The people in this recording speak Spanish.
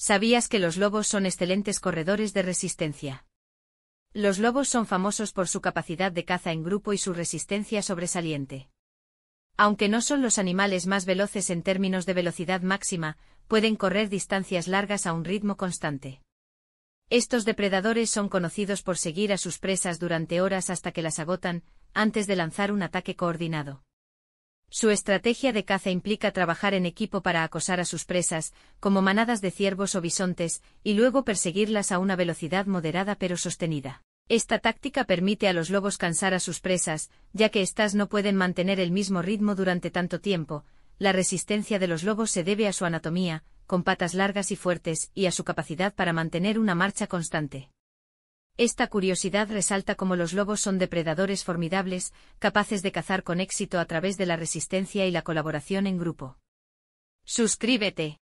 ¿Sabías que los lobos son excelentes corredores de resistencia? Los lobos son famosos por su capacidad de caza en grupo y su resistencia sobresaliente. Aunque no son los animales más veloces en términos de velocidad máxima, pueden correr distancias largas a un ritmo constante. Estos depredadores son conocidos por seguir a sus presas durante horas hasta que las agotan, antes de lanzar un ataque coordinado. Su estrategia de caza implica trabajar en equipo para acosar a sus presas, como manadas de ciervos o bisontes, y luego perseguirlas a una velocidad moderada pero sostenida. Esta táctica permite a los lobos cansar a sus presas, ya que éstas no pueden mantener el mismo ritmo durante tanto tiempo. La resistencia de los lobos se debe a su anatomía, con patas largas y fuertes, y a su capacidad para mantener una marcha constante. Esta curiosidad resalta cómo los lobos son depredadores formidables, capaces de cazar con éxito a través de la resistencia y la colaboración en grupo. Suscríbete.